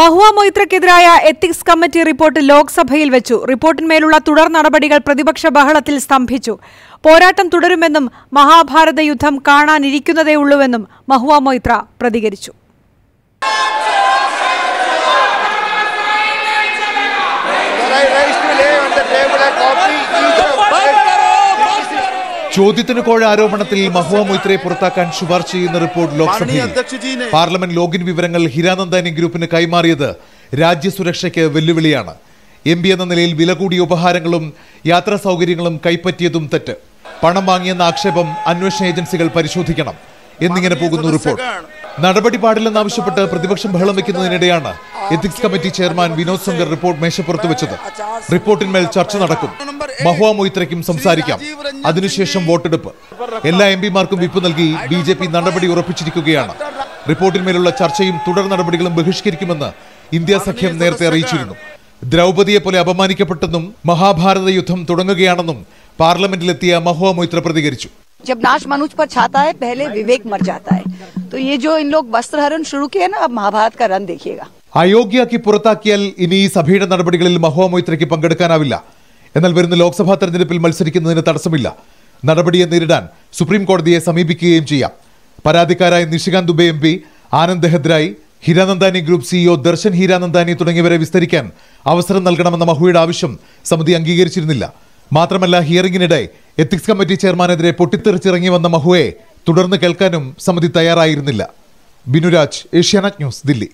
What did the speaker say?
മഹുവ മൊയ്ത്രക്കെതിരായ ethics committee report ലോക്സഭയിൽ വെച്ചു റിപ്പോർട്ടിന്മേലുള്ള തുടർ നടപടികൾ പ്രതിപക്ഷ ബഹളത്തിൽ സ്തംഭിച്ചു പോരാട്ടം തുടരുമെന്നും മഹാഭാരത യുദ്ധം കാണാനിരിക്കുന്നതേയുള്ളൂവെന്നും മഹുവ മൊയ്ത്ര പ്രതികരിച്ചു ചോദ്യത്തിന് കോഴ ആരോപണത്തിൽ മഹുവ മൊയ്ത്രയെ പുറത്താക്കാൻ ശുപാർശ ചെയ്യുന്ന റിപ്പോർട്ട് ലോക്സഭയിൽ പാർലമെന്റ് ലോഗിൻ വിവരങ്ങൾ ഹിരാനന്ദാനി ഗ്രൂപ്പിന് കൈമാറിയത് രാജ്യസുരക്ഷയ്ക്ക് വെല്ലുവിളിയാണ് എം പി എന്ന നിലയിൽ വില കൂടിയ ഉപഹാരങ്ങളും യാത്രാ സൗകര്യങ്ങളും കൈപ്പറ്റിയതും തെറ്റ് പണം വാങ്ങിയെന്ന ആക്ഷേപം അന്വേഷണ ഏജൻസികൾ പരിശോധിക്കണം എന്നിങ്ങനെ പോകുന്നു റിപ്പോർട്ട് നടപടി പാടില്ലെന്നാവശ്യപ്പെട്ട് പ്രതിപക്ഷം ബഹളം വയ്ക്കുന്നതിനിടെയാണ് ethics committee chairman Vinod Shankar report മേശപ്പുറത്ത് വെച്ചത് റിപ്പോർട്ടിന്മേൽ ചർച്ച നടക്കും മഹുവ മൊയ്ത്രയ്ക്കും സംസാരിക്കാം അതിനുശേഷം വോട്ടെടുപ്പ് എല്ലാ എം പിമാർക്കും വിപ്പ് നൽകി ബി ജെ പി നടപടി ഉറപ്പിച്ചിരിക്കുകയാണ് റിപ്പോർട്ടിന്മേലുള്ള ചർച്ചയും തുടർ നടപടികളും ബഹിഷ്കരിക്കുമെന്ന് ഇന്ത്യ സഖ്യം നേരത്തെ അറിയിച്ചിരുന്നു ദ്രൗപതിയെ പോലെ അപമാനിക്കപ്പെട്ടെന്നും മഹാഭാരത യുദ്ധം തുടങ്ങുകയാണെന്നും പാർലമെന്റിലെത്തിയ മഹുവ മൊയ്ത്ര പ്രതികരിച്ചു जब नाश मनुज पर छाता है पहले विवेक मर जाता है तो ये जो इन लोग वस्त्र हरण शुरू किए ना अब महाभारत का रन देखिएगा അയോഗ്യയാക്കി പുറത്താക്കിയാൽ ഇനി ഈ സഭയുടെ നടപടികളിൽ മഹോമൈത്രയ്ക്ക് പങ്കെടുക്കാനാവില്ല എന്നാൽ വരുന്ന ലോക്സഭാ തെരഞ്ഞെടുപ്പിൽ മത്സരിക്കുന്നതിന് തടസ്സമില്ല നടപടിയെ നേരിടാൻ സുപ്രീം കോടതിയെ സമീപിക്കുകയും ചെയ്യാം പരാതിക്കാരായ Nishikant Dubey M P Anand Dehadrai Hiranandani group CEO Darshan Hiranandani തുടങ്ങിയവരെ വിസ്തരിക്കാൻ അവസരം നൽകണമെന്ന മഹുവയുടെ ആവശ്യം സമിതി അംഗീകരിച്ചിരുന്നില്ല മാത്രമല്ല ഹിയറിംഗിനിടെ എത്തിക്സ് കമ്മിറ്റി ചെയർമാനെതിരെ പൊട്ടിത്തെറിച്ചിറങ്ങി വന്ന മഹുവയെ തുടർന്ന് കേൾക്കാനും സമിതി തയ്യാറായിരുന്നില്ല ബിനുരാജ് ഏഷ്യാനെറ്റ് ന്യൂസ് ദില്ലി